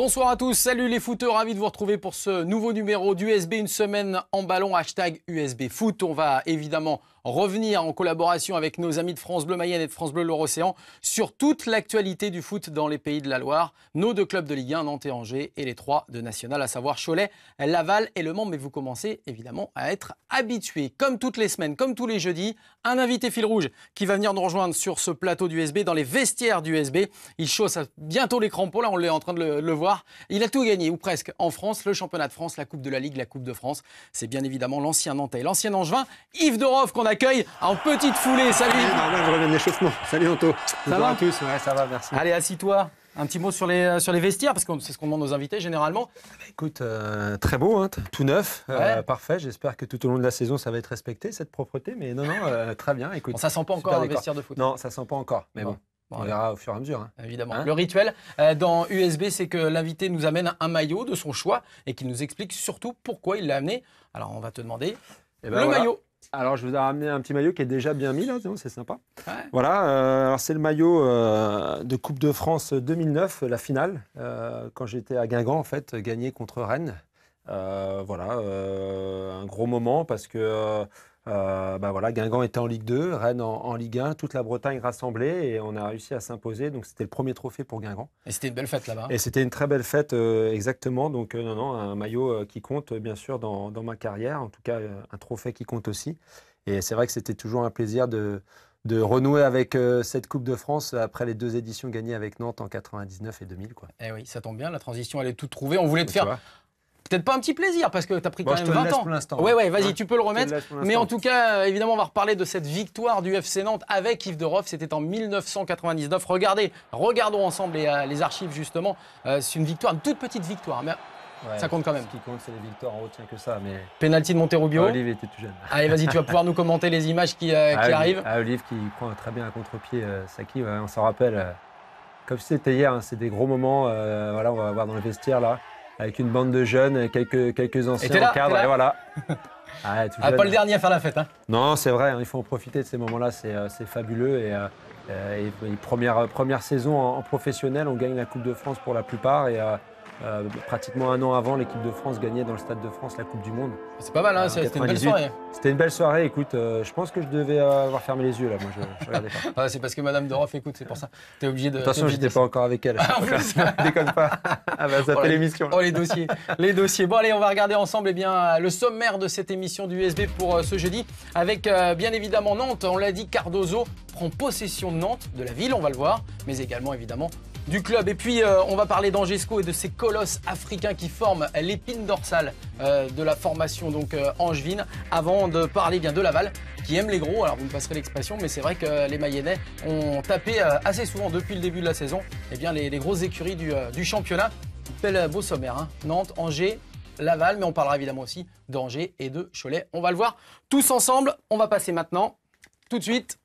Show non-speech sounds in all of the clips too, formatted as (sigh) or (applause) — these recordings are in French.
Bonsoir à tous, salut les footeurs, ravi de vous retrouver pour ce nouveau numéro d'USB, une semaine en ballon, hashtag USB Foot. On va évidemment revenir en collaboration avec nos amis de France Bleu Mayenne et de France Bleu Loire-Océan sur toute l'actualité du foot dans les pays de la Loire. Nos deux clubs de Ligue 1, Nantes et Angers, et les trois de National, à savoir Cholet, Laval et Le Mans. Mais vous commencez évidemment à être habitué, comme toutes les semaines, comme tous les jeudis, un invité fil rouge qui va venir nous rejoindre sur ce plateau d'USB, dans les vestiaires d'USB. Il chausse bientôt les crampons, là on est en train de le, voir. Il a tout gagné, ou presque, en France, le championnat de France, la Coupe de la Ligue, la Coupe de France. C'est bien évidemment l'ancien Nantais, l'ancien Angevin, Yves Dorov qu'on accueil en petite foulée. Salut. Bah je reviens de l'échauffement. Salut Anto. Ça va à tous. Ouais, ça va, merci. Allez, assis-toi. Un petit mot sur les, euh, sur les vestiaires, parce que c'est ce qu'on demande aux invités généralement. Écoute, euh, très beau, hein, tout neuf, euh, parfait. J'espère que tout au long de la saison, ça va être respecté, cette propreté. Mais non, non, très bien. Écoute, ça sent pas encore un vestiaire de foot. Non, ça sent pas encore, mais bon. on verra au fur et à mesure. Hein. Évidemment. Hein le rituel dans USB, c'est que l'invité nous amène un maillot de son choix et qu'il nous explique surtout pourquoi il l'a amené. Alors, on va te demander eh ben le maillot. Alors, je vous ai ramené un petit maillot qui est déjà bien mis, là, c'est sympa. Voilà, euh, alors c'est le maillot euh, de Coupe de France 2009, euh, la finale, quand j'étais à Guingamp, en fait, gagné contre Rennes. voilà, un gros moment parce que euh, bah voilà, Guingamp était en Ligue 2, Rennes en, Ligue 1, toute la Bretagne rassemblée et on a réussi à s'imposer. Donc c'était le premier trophée pour Guingamp. Et c'était une belle fête là-bas. Hein. Et c'était une très belle fête, euh, exactement. Donc euh, non, non, un maillot qui compte bien sûr dans, ma carrière, en tout cas un trophée qui compte aussi. Et c'est vrai que c'était toujours un plaisir de, renouer avec cette Coupe de France après les deux éditions gagnées avec Nantes en 99 et 2000. Quoi. Eh oui, ça tombe bien, la transition elle est toute trouvée. On voulait te faire Peut-être pas un petit plaisir, parce que tu as pris quand même 20 ans. Oui, ouais, vas-y, tu peux le remettre. Mais en tout cas, euh, évidemment, on va reparler de cette victoire du FC Nantes avec Yves de C'était en 1999. Regardez, regardons ensemble les, euh, archives, justement. Euh, c'est une victoire, une toute petite victoire. Mais ça compte quand même. Ce qui compte, c'est les victoires en retient que ça. Mais... Pénalty de Monterubio. Olive était tout jeune. Allez, vas-y, tu vas pouvoir nous (laughs) commenter les images qui, ah, arrivent. Ah, Olive qui prend très bien à contre-pied euh, Saki. on s'en rappelle. Comme comme c'était hier, hein, c'est des gros moments. voilà, on va voir dans le vestiaire là avec une bande de jeunes, quelques, quelques anciens là, cadres. Et voilà. (laughs) Ah, ah, pas le dernier à faire la fête. Hein. Non, c'est vrai, hein, il faut en profiter de ces moments-là, c'est euh, fabuleux. Euh, euh, et, première, première saison en, en, professionnel, on gagne la Coupe de France pour la plupart. Et, euh, pratiquement un an avant, l'équipe de France gagnait dans le Stade de France la Coupe du Monde. C'est pas mal, hein, euh, c'était une belle soirée. C'était une belle soirée, écoute, euh, je pense que je devais avoir fermé les yeux là, moi je, regardais pas. (laughs) Ah, c'est parce que Madame Doroff écoute, c'est pour ça. T'es obligé de. Attention, j'étais pas encore avec elle. (laughs) Ah, (laughs) déconne pas. Ah, bah, ça oh, fait l'émission. Oh, les dossiers, les dossiers. Bon allez, on va regarder ensemble eh bien, le sommaire de cette émission du USB pour ce jeudi, avec bien évidemment Nantes. On l'a dit, Cardozo prend possession de Nantes, de la ville, on va le voir, mais également évidemment du club. Et puis, euh, on va parler d'Angesco et de ces colosses africains qui forment l'épine dorsale euh, de la formation donc euh, angevine. Avant de parler bien de Laval, qui aime les gros, alors vous me passerez l'expression, mais c'est vrai que les Mayennais ont tapé assez souvent depuis le début de la saison eh bien, les, grosses écuries du, du championnat. Bel beau sommaire, hein. Nantes, Angers, Laval, mais on parlera évidemment aussi d'Angers et de Cholet. On va le voir tous ensemble. On va passer maintenant, tout de suite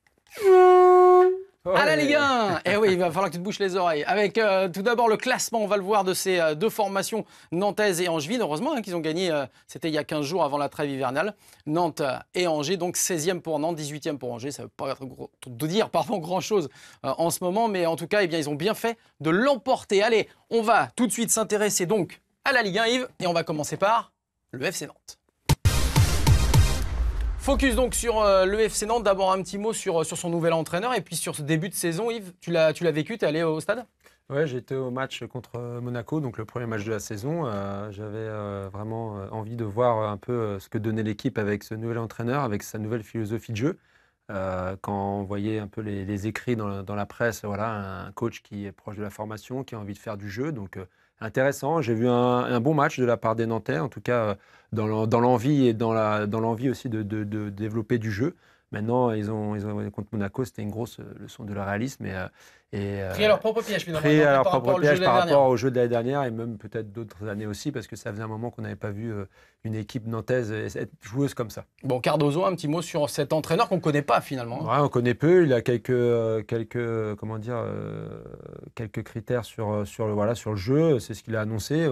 à la Ligue 1 Eh oui, il va falloir que tu te bouches les oreilles. Avec euh, tout d'abord le classement, on va le voir, de ces euh, deux formations, Nantaise et Angevine. Heureusement hein, qu'ils ont gagné, euh, c'était il y a 15 jours avant la trêve hivernale. Nantes et Angers, donc 16e pour Nantes, 18e pour Angers. Ça ne veut pas être dire grand-chose en ce moment, mais en tout cas, eh bien, ils ont bien fait de l'emporter. Allez, on va tout de suite s'intéresser donc à la Ligue 1, Yves, et on va commencer par le FC Nantes. Focus donc sur euh, le FC Nantes. D'abord un petit mot sur, euh, sur son nouvel entraîneur et puis sur ce début de saison. Yves, tu l'as, tu l'as vécu, tu es allé au stade Ouais, j'étais au match contre euh, Monaco, donc le premier match de la saison. j'avais vraiment envie de voir un peu ce que donnait l'équipe avec ce nouvel entraîneur, avec sa nouvelle philosophie de jeu. quand on voyait un peu les, écrits dans la, presse, voilà, un coach qui est proche de la formation, qui a envie de faire du jeu. Donc, intéressant. J'ai vu un, bon match de la part des Nantais, en tout cas euh, dans l'envie et dans l'envie aussi de, développer du jeu. Maintenant, ils ont, ils ont contre Monaco, c'était une grosse euh, leçon de la réalisme. Et, euh, et, leur propre piège par rapport, au jeu de l'année dernière et même peut-être d'autres années aussi, parce que ça faisait un moment qu'on n'avait pas vu une équipe nantaise être euh, joueuse comme ça. Bon, Cardozo, un petit mot sur cet entraîneur qu'on ne connaît pas finalement. Hein. on connaît peu. Il a quelques, euh, quelques, euh, comment dire, quelques critères sur, sur, le, voilà, sur le jeu. C'est ce qu'il a annoncé.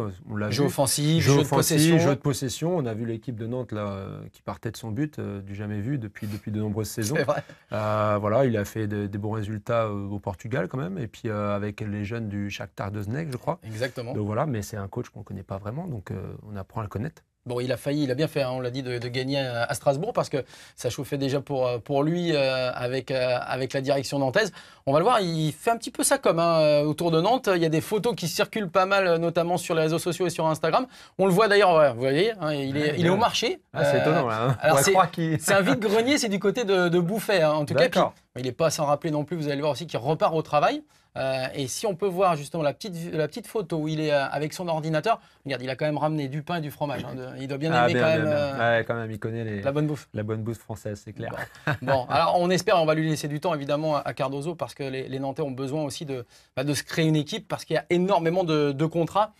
jeu offensif, jeu, de possession. On a vu l'équipe de Nantes là, qui partait de son but, du jamais vu depuis, depuis de nombreuses saisons. Vrai. voilà, il a fait des bons résultats au Portugal quand même. Et puis avec les jeunes du Shakhtar Donetsk, je crois. Exactement. Donc voilà, mais c'est un coach qu'on ne connaît pas vraiment. Donc on apprend à le connaître. Bon, il a failli, il a bien fait, hein, on l'a dit, de, gagner à Strasbourg parce que ça chauffait déjà pour, euh, pour lui euh, avec, euh, avec la direction nantaise. On va le voir, il fait un petit peu ça comme hein, autour de Nantes. Il y a des photos qui circulent pas mal, notamment sur les réseaux sociaux et sur Instagram. On le voit d'ailleurs, vous voyez, hein, il, est, il, est, au marché. Ah, c'est étonnant. Alors c'est un vide-grenier, c'est du côté de, de Bouffet en tout cas. il n'est pas sans rappeler non plus, vous allez voir aussi, qu'il repart au travail. Euh, et si on peut voir justement la petite, la petite photo où il est euh, avec son ordinateur, regarde, il a quand même ramené du pain et du fromage. Hein. il doit bien ah, aimer euh, quand même. il connaît la bonne bouffe. La bonne bouffe française, c'est clair. Bon. (laughs) alors on espère, on va lui laisser du temps évidemment à Cardozo parce que les, les Nantais ont besoin aussi de, bah, de se créer une équipe parce qu'il y a énormément de, contrats,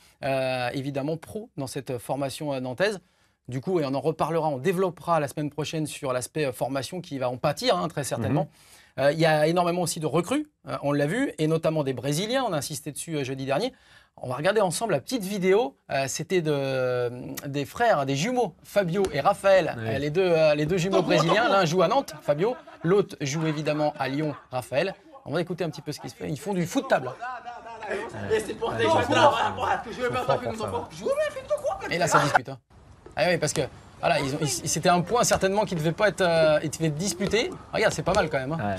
évidemment pro dans cette formation nantaise. Du coup, et on en reparlera, on développera la semaine prochaine sur l'aspect formation qui va en pâtir hein, très certainement. Mhm. Euh, il y a énormément aussi de recrues, euh, on l'a vu, et notamment des Brésiliens, on a insisté dessus euh, jeudi dernier. On va regarder ensemble la petite vidéo. C'était de, des frères, hein, des jumeaux, Fabio et Raphaël, les, deux, les deux jumeaux brésiliens. L'un joue à Nantes, Fabio. L'autre joue évidemment à Lyon, Raphaël. On va écouter un petit peu ce qui se fait. Ils font du foot table. Hein. Et là, ça discute. Hein. Ah oui, parce que voilà, c'était un point certainement qui devait pas être, euh, devait être disputé. regarde, c'est pas mal quand même. Hein.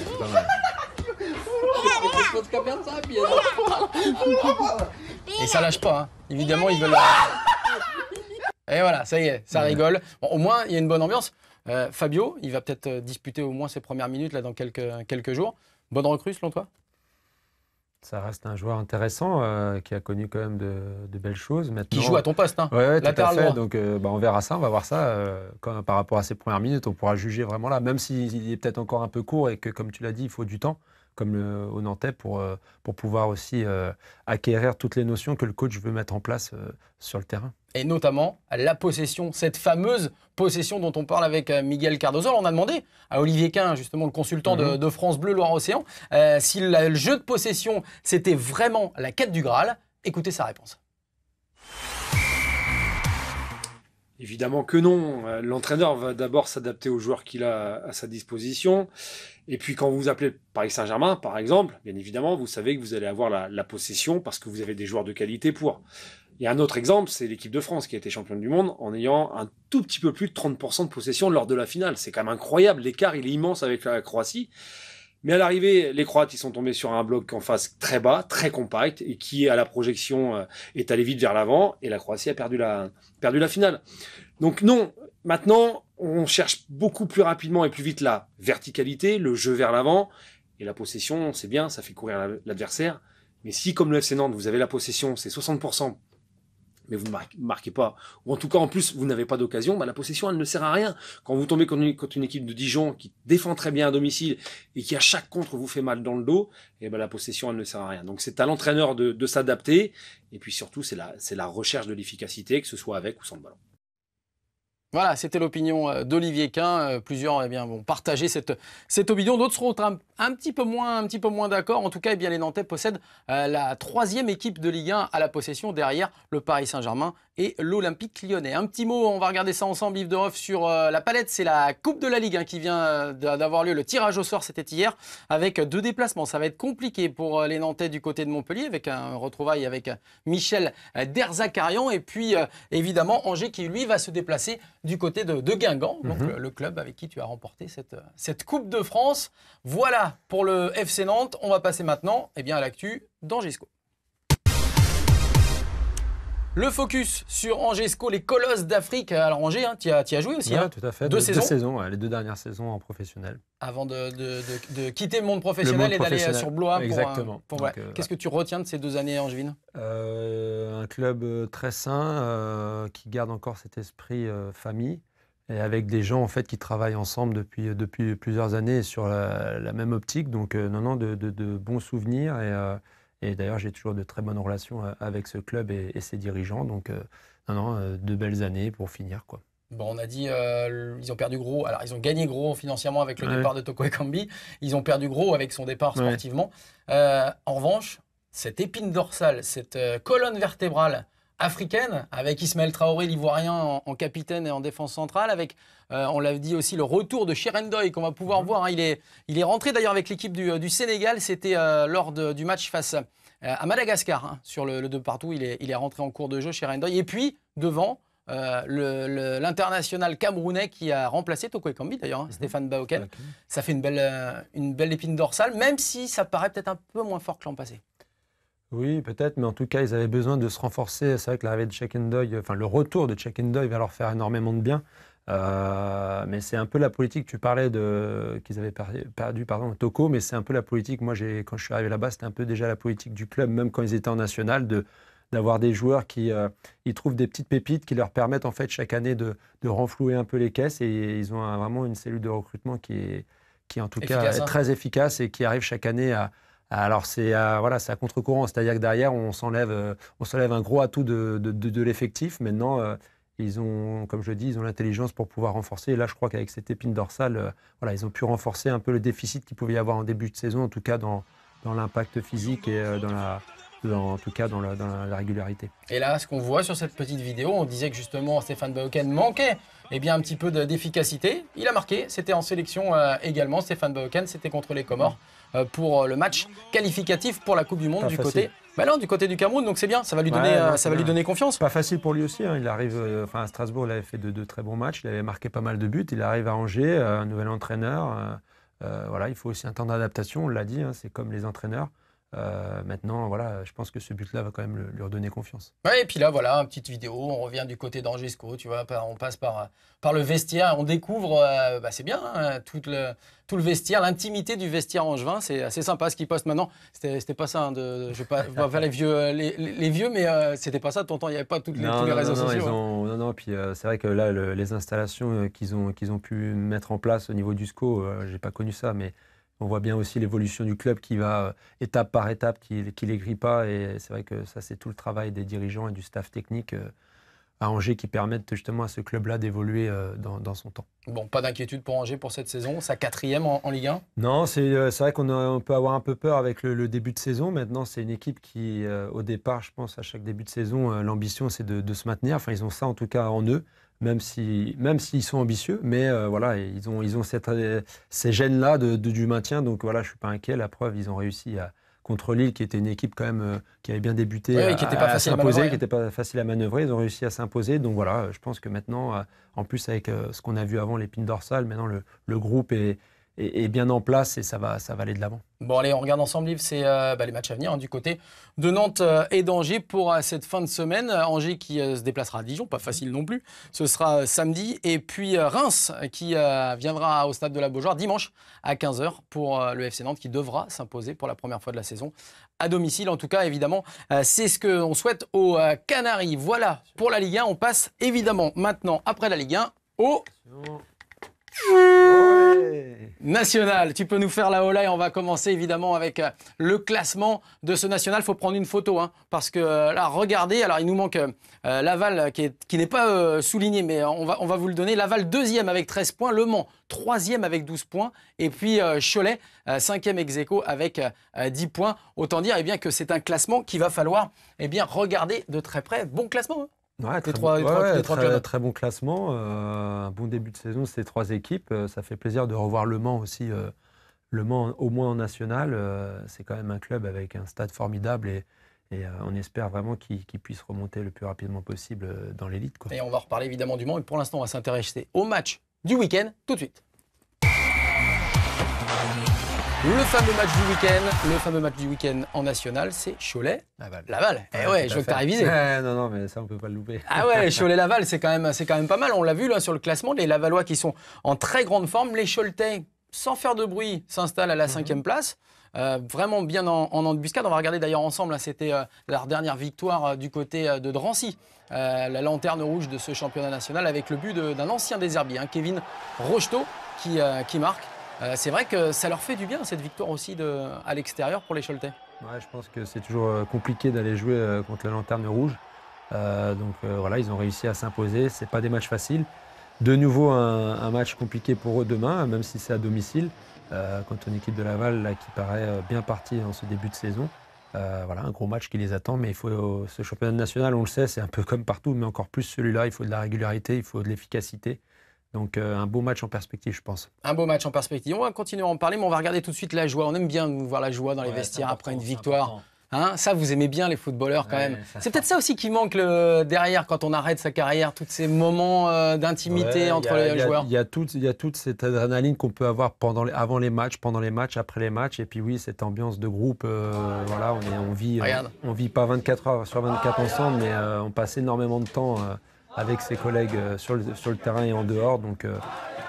Et ça lâche pas, hein. évidemment ils veulent. Euh, Et voilà, ça y est, ça rigole. au moins il y a une bonne ambiance. Euh, Fabio, il va peut-être disputer au moins ses premières minutes là dans quelques, quelques jours. Bonne recrue selon toi ça reste un joueur intéressant euh, qui a connu quand même de, belles choses. Maintenant, qui joue à ton poste, hein, Oui, tout à fait. Donc euh, bah, on verra ça, on va voir ça euh, par rapport à ses premières minutes. On pourra juger vraiment là, même s'il est peut-être encore un peu court et que, comme tu l'as dit, il faut du temps, comme le, au Nantais, pour, pour pouvoir aussi acquérir toutes les notions que le coach veut mettre en place sur le terrain et notamment la possession, cette fameuse possession dont on parle avec euh, Miguel Cardozo. on a demandé à Olivier Quin, justement le consultant de, mhm. France Bleu Loire-Océan, euh, si le jeu de possession, c'était vraiment la quête du Graal. Écoutez sa réponse. Évidemment que non. Euh, l'entraîneur va d'abord s'adapter aux joueurs qu'il a à sa disposition. Et puis quand vous appelez Paris Saint-Germain, par exemple, bien évidemment, vous savez que vous allez avoir la possession parce que vous avez des joueurs de qualité pour a un autre exemple, c'est l'équipe de France qui a été championne du monde en ayant un tout petit peu plus de 30% de possession lors de la finale. C'est quand même incroyable. L'écart, il est immense avec la Croatie. Mais à l'arrivée, les Croates, ils sont tombés sur un bloc en face très bas, très compact, et qui, à la projection, euh, est allé vite vers l'avant, et la Croatie a perdu la, perdu la finale. Donc non, maintenant, on cherche beaucoup plus rapidement et plus vite la verticalité, le jeu vers l'avant, et la possession, c'est bien, ça fait courir l'adversaire. Mais si, comme le FC Nantes, vous avez la possession, c'est 60%, mais vous ne marquez, pas. Ou en tout cas, en plus, vous n'avez pas d'occasion, bah, la possession, elle ne sert à rien. Quand vous tombez contre une, équipe de Dijon qui défend très bien à domicile et qui à chaque contre vous fait mal dans le dos, et eh bah, la possession, elle ne sert à rien. Donc c'est à l'entraîneur de, s'adapter, et puis surtout, c'est la, c'est la recherche de l'efficacité, que ce soit avec ou sans le ballon. Voilà, c'était l'opinion euh, d'Olivier Quin. Euh, plusieurs eh bien, vont partager cette, cette opinion. D'autres seront un, petit peu moins, moins d'accord. En tout cas, eh bien, les Nantais possèdent euh, la troisième équipe de Ligue 1 à la possession derrière le Paris Saint-Germain et l'Olympique lyonnais. Un petit mot, on va regarder ça ensemble, Yves de sur euh, la palette. C'est la Coupe de la Ligue hein, qui vient euh, d'avoir lieu. Le tirage au sort, c'était hier, avec deux déplacements. Ça va être compliqué pour euh, les Nantais du côté de Montpellier, avec un retrouvaille avec Michel Derzakarian. Et puis, évidemment, Angers qui, lui, va se déplacer du côté de, Guingamp, donc mhm. le, club avec qui tu as remporté cette, cette Coupe de France. Voilà pour le FC Nantes. On va passer maintenant eh bien, à l'actu d'Angisco. Le focus sur Angesco, les colosses d'Afrique. à Angers, hein, tu as, as, joué aussi. Oui, hein. tout à fait. Deux, saisons. les deux dernières saisons en professionnel. Avant de, quitter le monde professionnel et d'aller euh, sur Blois. Euh, Exactement. Euh, Qu'est-ce que tu retiens de ces deux années Angevin Un club très sain qui garde encore cet esprit famille et avec des gens en fait qui travaillent ensemble depuis, plusieurs années sur la, même optique. Donc non, non, de, bons souvenirs et et d'ailleurs, j'ai toujours de très bonnes relations euh, avec ce club et, ses dirigeants. Donc, euh, non, euh, belles années pour finir, quoi. Bon, on a dit, ils ont perdu gros. Alors, ils ont gagné gros financièrement avec le départ de Toko Ekambi. Ils ont perdu gros avec son départ sportivement. en revanche, cette épine dorsale, cette colonne vertébrale africaine, avec Ismaël Traoré, l'Ivoirien, en, capitaine et en défense centrale, avec, euh, on l'a dit aussi, le retour de Sherendoy qu'on va pouvoir mhm. voir. Hein. il, est, il est rentré d'ailleurs avec l'équipe du, euh, Sénégal, c'était euh, lors du match face à, Madagascar, hein, sur le, de partout, il est, il est rentré en cours de jeu, Sherendoy. Et puis, devant, l'international camerounais qui a remplacé Toko Ekambi d'ailleurs, hein, mhm. Stéphane Baoken. Ça fait une belle, une belle épine dorsale, même si ça paraît peut-être un peu moins fort que l'an passé. Oui, peut-être, mais en tout cas, ils avaient besoin de se renforcer. C'est vrai que l'arrivée de Check enfin le retour de Check and va leur faire énormément de bien. Euh, mais c'est un peu la politique, tu parlais de qu'ils avaient perdu pardon, Toko, mais c'est un peu la politique, moi quand je suis arrivé là-bas, c'était un peu déjà la politique du club, même quand ils étaient en national, de, d'avoir des joueurs qui euh, ils trouvent des petites pépites qui leur permettent en fait chaque année de, renflouer un peu les caisses et ils ont vraiment une cellule de recrutement qui est, qui en tout cas est hein. très efficace et qui arrive chaque année à, alors c'est à, euh, voilà, à contre-courant, c'est-à-dire que derrière on s'enlève, euh, on un gros atout de, l'effectif. Maintenant, euh, ils ont, comme je dis, ils ont l'intelligence pour pouvoir renforcer. Et là, je crois qu'avec cette épine dorsale, voilà, ils ont pu renforcer un peu le déficit qu'il pouvait y avoir en début de saison, en tout cas dans l'impact physique et dans la en tout cas dans la, régularité. Et là, ce qu'on voit sur cette petite vidéo, on disait que justement Stéphane Bauken manquait eh bien, un petit peu d'efficacité. Il a marqué, c'était en sélection euh, également, Stéphane Bauken, c'était contre les Comores euh, pour euh, le match qualificatif pour la Coupe du Monde du côté bah du côté du Cameroun, donc c'est bien, ça va lui donner, ça va lui donner confiance. Pas facile pour lui aussi, hein. il arrive enfin, à Strasbourg, il avait fait de, très bons matchs, il avait marqué pas mal de buts, il arrive à Angers, un nouvel entraîneur. voilà, il faut aussi un temps d'adaptation, on l'a dit, hein, c'est comme les entraîneurs. Euh, maintenant, voilà, je pense que ce but-là va quand même lui redonner confiance. et puis là, voilà, une petite vidéo, on revient du côté d'Angesco, tu vois, on passe par, par le vestiaire, on découvre, euh, bah, c'est bien, hein, tout, le, tout le vestiaire, l'intimité du vestiaire angevin, c'est assez sympa ce qu'ils passe maintenant. C'était pas ça, de, je pas les vieux, les, vieux mais c'était pas ça, tonton, il n'y avait pas toutes les, tous les réseaux sociaux. non, non, hein. puis euh, c'est vrai que là, les installations qu'ils ont, qu'ils ont pu mettre en place au niveau du SCO, j'ai pas connu ça, mais on voit bien aussi l'évolution du club qui va euh, étape par étape, qui, ne les pas. Et c'est vrai que ça, c'est tout le travail des dirigeants et du staff technique euh, à Angers qui permettent justement à ce club-là d'évoluer euh, dans, son temps. Bon, pas d'inquiétude pour Angers pour cette saison, sa quatrième en, Ligue 1 Non, c'est vrai qu'on peut avoir un peu peur avec le, début de saison. Maintenant, c'est une équipe qui, au départ, je pense, à chaque début de saison, l'ambition, c'est de, de, se maintenir. Enfin, ils ont ça en tout cas en eux même s'ils si, sont ambitieux, mais euh, voilà, ils ont, ils ont euh, ces gènes-là de, du maintien, donc voilà, je ne suis pas inquiet, la preuve, ils ont réussi à, contre Lille, qui était une équipe quand même euh, qui avait bien débuté, qui n'était pas à facile qui n'était pas facile à manœuvrer. Ils ont réussi à s'imposer. Donc voilà, je pense que maintenant, en plus avec ce qu'on a vu avant, l'épine dorsale, maintenant le groupe est, est, bien en place et ça va, ça va aller de l'avant. Bon, allez, on regarde ensemble, c'est euh, bah, les matchs à venir hein, du côté de Nantes euh, et d'Angers pour euh, cette fin de semaine. Angers qui se déplacera à Dijon, pas facile non plus. Ce sera samedi. Et puis Reims qui viendra au stade de la Beaujoire dimanche à 15h pour le FC Nantes qui devra s'imposer pour la première fois de la saison à domicile. En tout cas, évidemment, c'est ce qu'on souhaite aux Canaries. Voilà pour la Ligue 1. On passe évidemment maintenant, après la Ligue 1, au national. Tu peux nous faire la hola et on va commencer évidemment avec euh, le classement de ce national. Il faut prendre une photo hein, parce que euh, là, regardez, alors il nous manque euh, Laval qui, n'est pas souligné, mais on va, vous le donner. Laval deuxième avec 13 points, Le Mans troisième avec 12 points et puis Cholet cinquième ex aequo avec 10 points. Autant dire eh bien, que c'est un classement qu'il va falloir eh bien, regarder de très près. Bon classement. Hein très, trois, bon, très, bon classement, euh, un bon début de saison ces trois équipes. Euh, ça fait plaisir de revoir Le Mans aussi, euh, Le Mans au moins en national. c'est quand même un club avec un stade formidable et, on espère vraiment qu'il puisse remonter le plus rapidement possible dans l'élite. Et on va reparler évidemment du Mans, mais pour l'instant on va s'intéresser au match du week-end tout de suite. Le fameux match du week-end, le fameux match du week-end en national, c'est Cholet. Laval. Laval. Eh ouais, je veux que t'as révisé. non, non, mais ça, on peut pas le louper. Ah ouais, (laughs) Cholet-Laval, c'est quand, même, quand même pas mal. On l'a vu là sur le classement, les Lavalois qui sont en très grande forme. Les Choletais, sans faire de bruit, s'installent à la mhm. cinquième place. Euh, vraiment bien en, embuscade. On va regarder d'ailleurs ensemble, hein, c'était euh, leur dernière victoire euh, du côté de Drancy, la lanterne rouge de ce championnat national, avec le but d'un ancien des Herbiers, hein, Kevin Rocheteau, qui, qui marque. Euh, c'est vrai que ça leur fait du bien cette victoire aussi à l'extérieur pour les Choletais. je pense que c'est toujours euh, compliqué d'aller jouer euh, contre la lanterne rouge. donc voilà, ils ont réussi à s'imposer. ce n'est pas des matchs faciles. De nouveau un, match compliqué pour eux demain, même si c'est à domicile. contre une équipe de Laval qui paraît bien partie en ce début de saison. voilà, un gros match qui les attend, mais il faut ce championnat national, on le sait, c'est un peu comme partout, mais encore plus celui-là, il faut de la régularité, il faut de l'efficacité. Donc euh, un beau match en perspective, je pense. Un beau match en perspective. On va continuer à en parler, mais on va regarder tout de suite la joie. On aime bien voir la joie dans les vestiaires après une victoire. Hein ça, vous aimez bien les footballeurs quand même. C'est peut-être ça aussi qui manque le... derrière quand on arrête sa carrière, tous ces moments euh, d'intimité entre les joueurs. Il y, a toute, cette adrénaline qu'on peut avoir pendant avant les matchs, pendant les matchs, après les matchs. Et puis oui, cette ambiance de groupe, euh, voilà, on, est, vit, on vit pas 24 heures sur 24 ensemble, mais on passe énormément de temps avec ses collègues euh, sur le, terrain et en dehors. Donc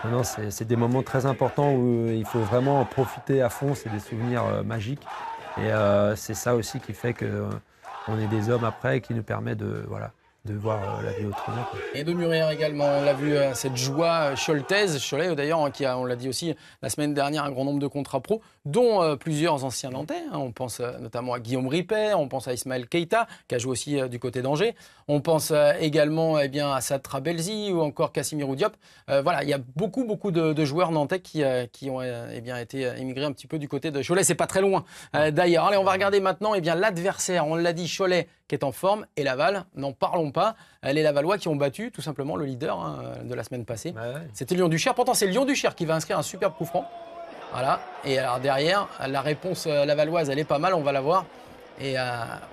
maintenant, euh, c'est des moments très importants où euh, il faut vraiment en profiter à fond. C'est des souvenirs magiques. Et c'est ça aussi qui fait qu'on est des hommes après et qui nous permet de... Voilà, de voir euh, la vie autrement. Et de mûrir également, on l'a vu, euh, cette joie euh, choltaise, Cholet d'ailleurs, hein, qui a, on l'a dit aussi la semaine dernière, un grand nombre de contrats pro, dont plusieurs anciens Nantais. Hein. On pense notamment à Guillaume Ripet, on pense à Ismaël Keita, qui a joué aussi du côté d'Angers. On pense également et eh bien, à Satra Belzi ou encore Casimir Diop. voilà, il y a beaucoup, beaucoup de, joueurs nantais qui, qui ont eh bien, été émigrés un petit peu du côté de Cholet. C'est pas très loin d'ailleurs. Allez, on va regarder maintenant et eh bien l'adversaire. On l'a dit, Cholet qui est en forme, et Laval, n'en parlons pas. Euh, les Lavalois qui ont battu tout simplement le leader hein, euh, de la semaine passée. Bah C'était Lyon Cher. Pourtant, c'est Lyon du Cher qui va inscrire un superbe coup franc. Voilà. Et alors derrière, la réponse euh, lavalloise, elle est pas mal, on va la voir. Et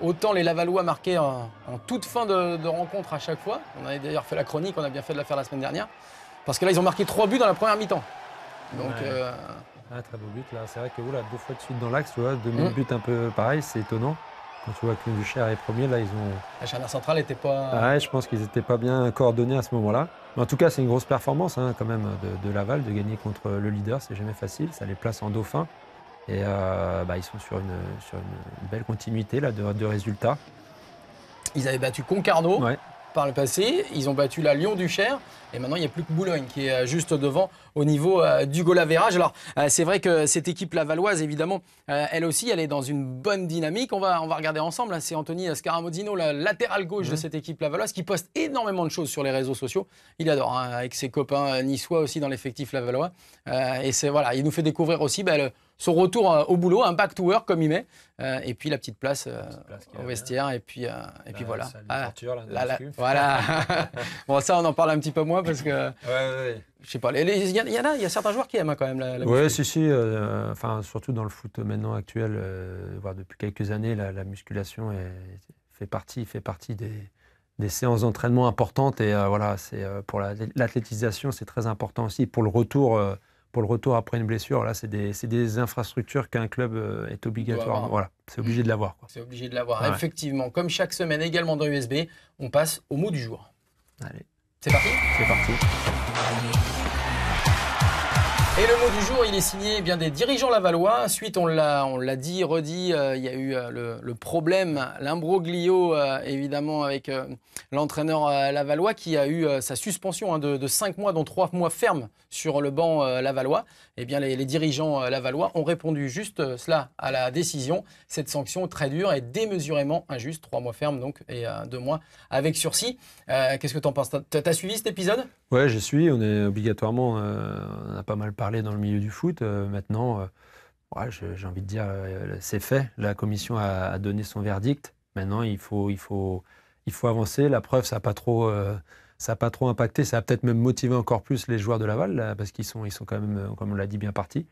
autant les Lavallois marquaient en, toute fin de, rencontre à chaque fois. On avait d'ailleurs fait la chronique, on a bien fait de la faire la semaine dernière. Parce que là, ils ont marqué trois buts dans la première mi-temps. Donc. Ah, très beau but là. C'est vrai que oula, deux fois de suite dans l'axe, deux mmh. buts un peu pareil, c'est étonnant. Quand tu vois que Cher est premier, là, ils ont. La charnière centrale n'était pas. Ouais, je pense qu'ils n'étaient pas bien coordonnés à ce moment-là. Mais en tout cas, c'est une grosse performance, hein, quand même, de, Laval, de gagner contre le leader. C'est jamais facile. Ça les place en dauphin. Et euh, bah, ils sont sur une, belle continuité là, de, résultats. Ils avaient battu Concarneau. Ouais par le passé. Ils ont battu la Lyon-Duchère. Et maintenant, il n'y a plus que Boulogne qui est euh, juste devant au niveau euh, du Golavérage. Alors, euh, c'est vrai que cette équipe lavalloise, évidemment, elle aussi, elle est dans une bonne dynamique. On va, on va regarder ensemble. Hein. C'est Anthony Scaramodino, la latéral gauche de mhm. cette équipe lavalloise, qui poste énormément de choses sur les réseaux sociaux. Il adore, hein, avec ses copains niçois aussi dans l'effectif lavallois. Et c'est voilà, il nous fait découvrir aussi bah, son retour euh, au boulot, un back to work comme il met, euh, et puis la petite place, euh, au vestiaire, et puis, et la puis voilà. là, la, voilà. Ah, (laughs) (laughs) bon, ça, on en parle un petit peu moins parce que. ouais, pas. Il y, en a, il y a certains joueurs qui aiment hein, quand même la. la oui, si, si. enfin, surtout dans le foot maintenant actuel, voire depuis quelques années, la, musculation fait partie, fait partie des, des séances d'entraînement importantes et voilà, c'est pour l'athlétisation, c'est très important aussi pour le retour pour le retour après une blessure, là, c'est des, infrastructures qu'un club euh, est obligatoire. Voilà, c'est obligé de l'avoir. C'est obligé de l'avoir, effectivement. Comme chaque semaine, également dans USB, on passe au mot du jour. Allez. C'est parti C'est parti. Et le mot du jour, il est signé eh bien des dirigeants lavalois. Ensuite, on l'a, on l'a dit, redit, euh, il y a eu euh, le, problème, l'imbroglio euh, évidemment avec l'entraîneur lavalois qui a eu sa suspension hein, de, 5 mois, dont 3 mois ferme sur le banc lavalois. Et eh bien, les, dirigeants lavalois ont répondu juste cela à la décision. Cette sanction très dure et démesurément injuste, 3 mois ferme donc et 2 mois avec sursis. qu'est-ce que tu en penses Tu as suivi cet épisode Ouais, je suis. On est obligatoirement, on a pas mal parlé parler dans le milieu du foot. Euh, maintenant, euh, j'ai envie de dire, euh, c'est fait. La commission a, donné son verdict. Maintenant, il faut, il faut, il faut avancer. La preuve, ça n'a pas trop ça pas trop impacté, ça a peut-être même motivé encore plus les joueurs de Laval, parce qu'ils sont, ils sont quand même, comme on l'a dit, bien partis.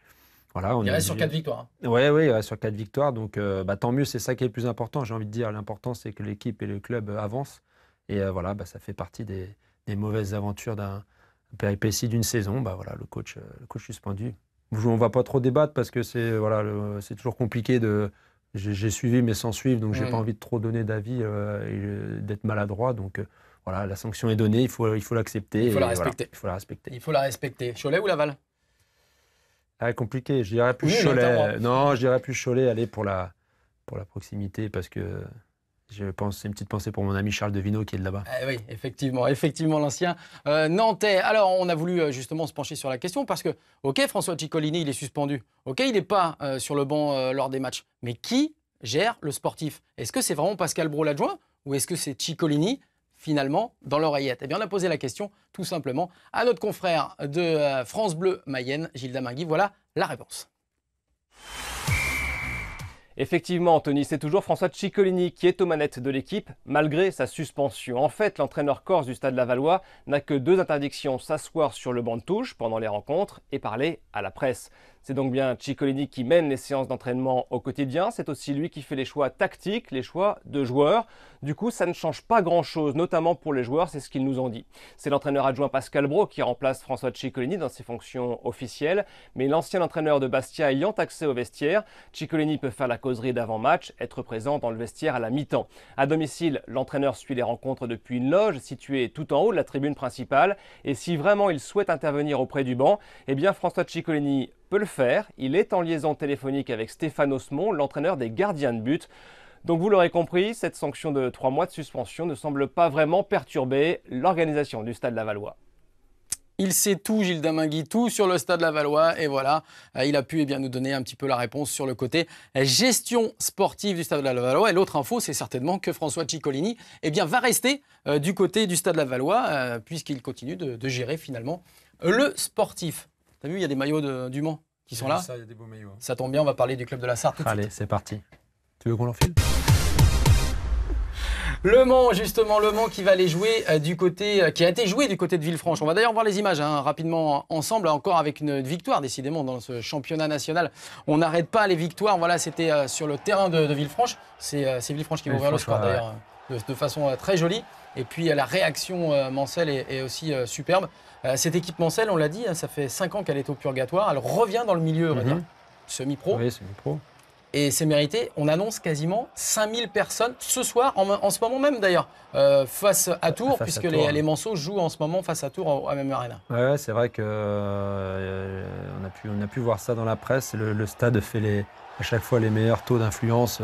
Voilà, on il reste sur quatre victoires. Oui, hein. oui, il reste sur quatre victoires. Donc, bah, tant mieux, c'est ça qui est le plus important. J'ai envie de dire, l'important, c'est que l'équipe et le club avancent. Et voilà, bah, ça fait partie des mauvaises aventures d'un, péripétie d'une saison, bah voilà, le coach, euh, le coach suspendu. On ne va pas trop débattre parce que c'est voilà, c'est toujours compliqué de. J'ai suivi mais sans suivre, donc j'ai n'ai pas envie de trop donner d'avis euh, et euh, d'être maladroit. Donc voilà, la sanction est donnée, il faut il faut l'accepter. Il faut la respecter. il faut la respecter. Cholet ou Laval ah, compliqué. Je dirais plus Cholet. Non, je dirais plus Cholet. Aller pour la pour la proximité parce que je pense une petite pensée pour mon ami Charles Devineau qui est de là-bas. Eh oui, effectivement, effectivement l'ancien euh, Nantais. Alors, on a voulu euh, justement se pencher sur la question parce que, ok, François Ciccolini, il est suspendu. Ok, il n'est pas euh, sur le banc lors des matchs. Mais qui gère le sportif Est-ce que c'est vraiment Pascal Brault l'adjoint ou est-ce que c'est Ciccolini finalement dans l'oreillette Eh bien, on a posé la question tout simplement à notre confrère de France Bleu Mayenne, Gilles Damingui. Voilà la réponse. Effectivement, Anthony, c'est toujours François Ciccolini qui est aux manettes de l'équipe, malgré sa suspension. En fait, l'entraîneur corse du Stade Lavallois n'a que deux interdictions, s'asseoir sur le banc de touche pendant les rencontres et parler à la presse. C'est donc bien Ciccolini qui mène les séances d'entraînement au quotidien, c'est aussi lui qui fait les choix tactiques, les choix de joueurs. Du coup, ça ne change pas grand-chose, notamment pour les joueurs, c'est ce qu'ils nous ont dit. C'est l'entraîneur adjoint Pascal Bro qui remplace François Ciccolini dans ses fonctions officielles, mais l'ancien entraîneur de Bastia ayant accès au vestiaire, Ciccolini peut faire la causerie d'avant-match, être présent dans le vestiaire à la mi-temps. À domicile, l'entraîneur suit les rencontres depuis une loge située tout en haut de la tribune principale, et si vraiment il souhaite intervenir auprès du banc, eh bien François Ciccolini peut le faire. Il est en liaison téléphonique avec Stéphane Osmond, l'entraîneur des gardiens de but. Donc vous l'aurez compris, cette sanction de 3 mois de suspension ne semble pas vraiment perturber l'organisation du Stade Lavallois. Il sait tout, Gilles Damingui, tout sur le stade Lavallois. Et voilà, euh, il a pu eh bien, nous donner un petit peu la réponse sur le côté euh, gestion sportive du stade Lavallois. Et l'autre info, c'est certainement que François Ciccolini eh bien, va rester euh, du côté du stade Lavallois, puisqu'il continue de gérer finalement le sportif. T'as vu, il y a des maillots du Mans qui sont là. Ça, y a des beaux maillots. Hein. ça tombe bien, on va parler du club de la Sarthe. Allez, c'est parti. Tu veux qu'on l'enfile le Mans, justement, Le Mans qui va aller jouer euh, du côté, euh, qui a été joué du côté de Villefranche. On va d'ailleurs voir les images hein, rapidement ensemble, encore avec une victoire décidément dans ce championnat national. On n'arrête pas les victoires. Voilà, c'était euh, sur le terrain de, Villefranche. C'est, Villefranche qui va ouvrir le score d'ailleurs de, façon très jolie. Et puis la réaction Mansel est aussi superbe. Euh, cette équipe on l'a dit, hein, ça fait 5 ans qu'elle est au purgatoire. Elle revient dans le milieu, on va dire, mhm. semi-pro. Oui, semi-pro. Et c'est mérité. On annonce quasiment 5000 personnes ce soir, en, ce moment même d'ailleurs, euh, face à Tours, puisque les, jouent en ce moment face à Tours à même Arena. Ouais, c'est vrai qu'on euh, a, pu, a pu voir ça dans la presse. Le, stade fait les, à chaque fois les meilleurs taux d'influence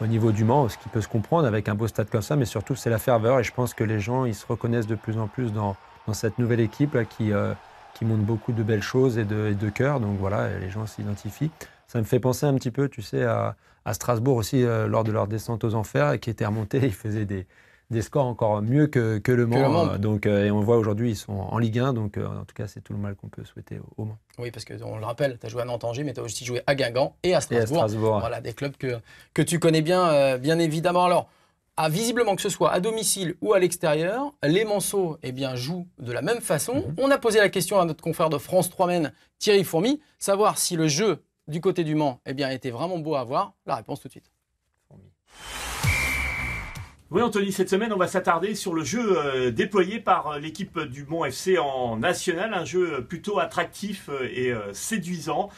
au niveau du Mans, ce qui peut se comprendre avec un beau stade comme ça, mais surtout c'est la ferveur. Et je pense que les gens, ils se reconnaissent de plus en plus dans, dans cette nouvelle équipe là, qui, euh, montre beaucoup de belles choses et de, cœur. Donc voilà, les gens s'identifient. Ça me fait penser un petit peu, tu sais, à, Strasbourg aussi, euh, lors de leur descente aux enfers, qui était remonté ils faisaient des, scores encore mieux que, Le Mans. Euh, donc, et on voit aujourd'hui, ils sont en Ligue 1. Donc, en tout cas, c'est tout le mal qu'on peut souhaiter au, au, Oui, parce qu'on le rappelle, tu as joué à Nantes mais tu as aussi joué à Guingamp et à Strasbourg. Et à Strasbourg. Voilà, des clubs que, que tu connais bien, bien évidemment. Alors, visiblement que ce soit à domicile ou à l'extérieur, les Manceaux eh bien, jouent de la même façon. Mhm. On a posé la question à notre confrère de France 3 Men, Thierry Fourmi, savoir si le jeu du côté du Mans eh bien, était vraiment beau à voir. La réponse tout de suite. Oui, Anthony, cette semaine, on va s'attarder sur le jeu euh, déployé par euh, l'équipe euh, du Mont FC en national, un jeu plutôt attractif et séduisant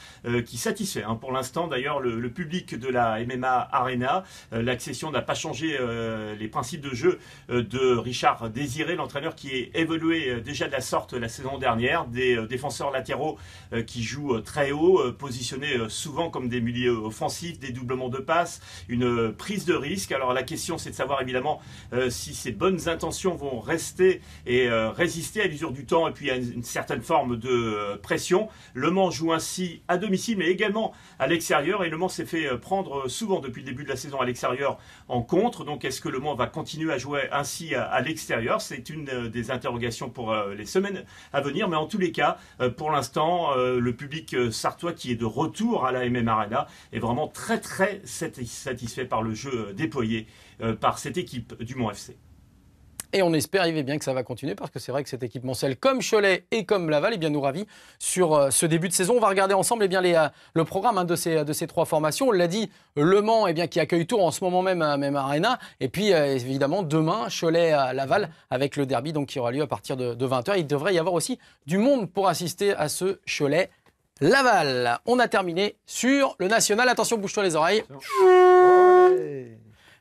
qui satisfait hein, pour l'instant d'ailleurs le, public de la MMA Arena. L'accession n'a pas changé les principes de jeu de Richard Désiré, l'entraîneur qui est évolué déjà de la sorte la saison dernière, des défenseurs latéraux qui jouent très haut, positionnés souvent comme des milieux offensifs, des doublements de passes, une prise de risque. Alors la question, c'est de savoir évidemment euh, si ses bonnes intentions vont rester et euh, résister à l'usure du temps et puis à une, certaine forme de euh, pression, Le Mans joue ainsi à domicile, mais également à l'extérieur. Et Le Mans s'est fait prendre souvent depuis le début de la saison à l'extérieur en contre. Donc, est-ce que Le Mans va continuer à jouer ainsi à, à l'extérieur C'est une des interrogations pour les semaines à venir. Mais en tous les cas, pour l'instant, le public sartois qui est de retour à la MM Arena est vraiment très très satisfait par le jeu déployé euh, par cette équipe du Mont FC. Et on espère, Yves, eh bien que ça va continuer parce que c'est vrai que cette équipe Mancel, comme Cholet et comme Laval, eh bien, nous ravit sur euh, ce début de saison. On va regarder ensemble et eh bien, les, euh, le programme hein, de, ces, de ces trois formations. On l'a dit, Le Mans et bien, qui accueille Tours en ce moment même, hein, même Arena. Et puis, évidemment, demain, Cholet à Laval avec le derby donc, qui aura lieu à partir de, 20h. Il devrait y avoir aussi du monde pour assister à ce Cholet. Laval, on a terminé sur le national. Attention, bouge-toi les oreilles.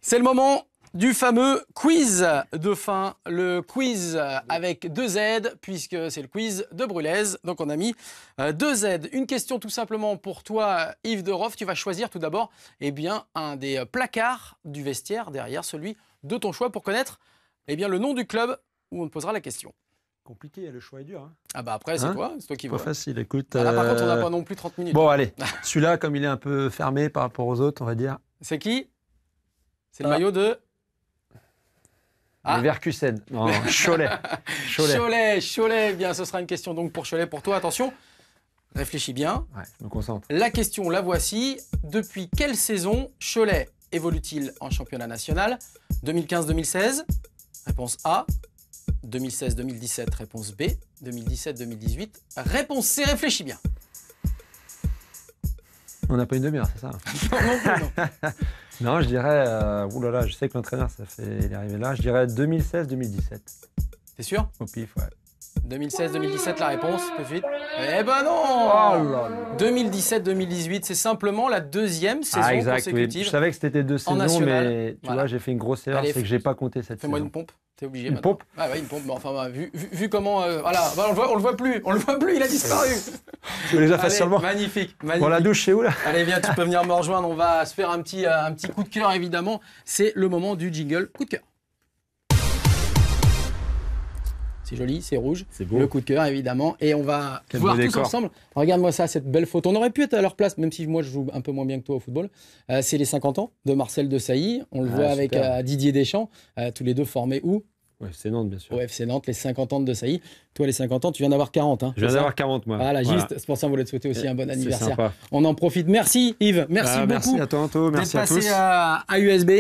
C'est le moment du fameux quiz de fin, le quiz avec deux Z, puisque c'est le quiz de Brulaise. Donc on a mis euh, deux Z. Une question tout simplement pour toi, Yves de Roff. Tu vas choisir tout d'abord eh bien, un des placards du vestiaire derrière celui de ton choix pour connaître eh bien, le nom du club où on te posera la question. Compliqué, le choix est dur. Hein. Ah bah après, c'est hein toi, c'est toi qui vois. Pas facile, écoute. Ah par contre, on n'a euh, pas non plus 30 minutes. Bon, allez, (laughs) celui-là, comme il est un peu fermé par rapport aux autres, on va dire. C'est qui c'est le maillot de. Ah. Non, (laughs) Cholet. Cholet. Cholet, eh Bien, ce sera une question donc pour Cholet, pour toi. Attention, réfléchis bien. Ouais, je me concentre. La question, la voici. Depuis quelle saison Cholet évolue-t-il en championnat national 2015-2016 Réponse A. 2016-2017, réponse B. 2017-2018, réponse C. Réfléchis bien. On n'a pas une demi-heure, c'est ça (laughs) non, non, non. (laughs) Non, je dirais. Euh, je sais que l'entraîneur, ça fait, il est arrivé là. Je dirais 2016-2017. T'es sûr Au pif, ouais. 2016-2017, la réponse, tout de suite. Eh ben non 2017-2018, c'est simplement la deuxième ah, saison ah, exact, Je savais que c'était deux saisons, mais tu vois, j'ai fait une grosse erreur, c'est que j'ai pas compté cette saison. Fais-moi une pompe obligé. Une pompe ah une pompe. enfin, bah, vu, comment. Euh, voilà, bah, on, le voit, on le voit plus. On le voit plus, il a disparu. (laughs) Je les seulement. Magnifique, On la douche, c'est où là Allez, viens, tu peux venir me rejoindre. On va se faire un petit, euh, un petit coup de cœur, évidemment. C'est le moment du jingle coup de cœur. C'est joli, c'est rouge. C'est beau. Le coup de cœur, évidemment. Et on va voir tous ensemble. Regarde-moi ça, cette belle photo. On aurait pu être à leur place, même si moi je joue un peu moins bien que toi au football. Euh, c'est les 50 ans de Marcel de Sailly. On le ah, voit avec Didier Deschamps, tous les deux formés où Ouais, c'est Nantes, bien sûr. Ouais, c'est Nantes, les 50 ans de Saï. Toi, les 50 ans, tu viens d'avoir 40. Hein, je viens d'avoir 40, moi. Voilà, juste, c'est pour ça qu'on voulait te souhaiter aussi un bon anniversaire. On en profite. Merci, Yves. Merci bah, beaucoup. Merci à tantôt. Merci à tous. À, à USB.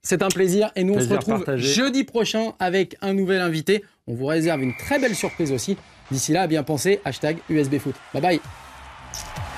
C'est un plaisir. Et nous, on se retrouve jeudi prochain avec un nouvel invité. On vous réserve une très belle surprise aussi. D'ici là, bien penser. Hashtag USB Foot. Bye bye.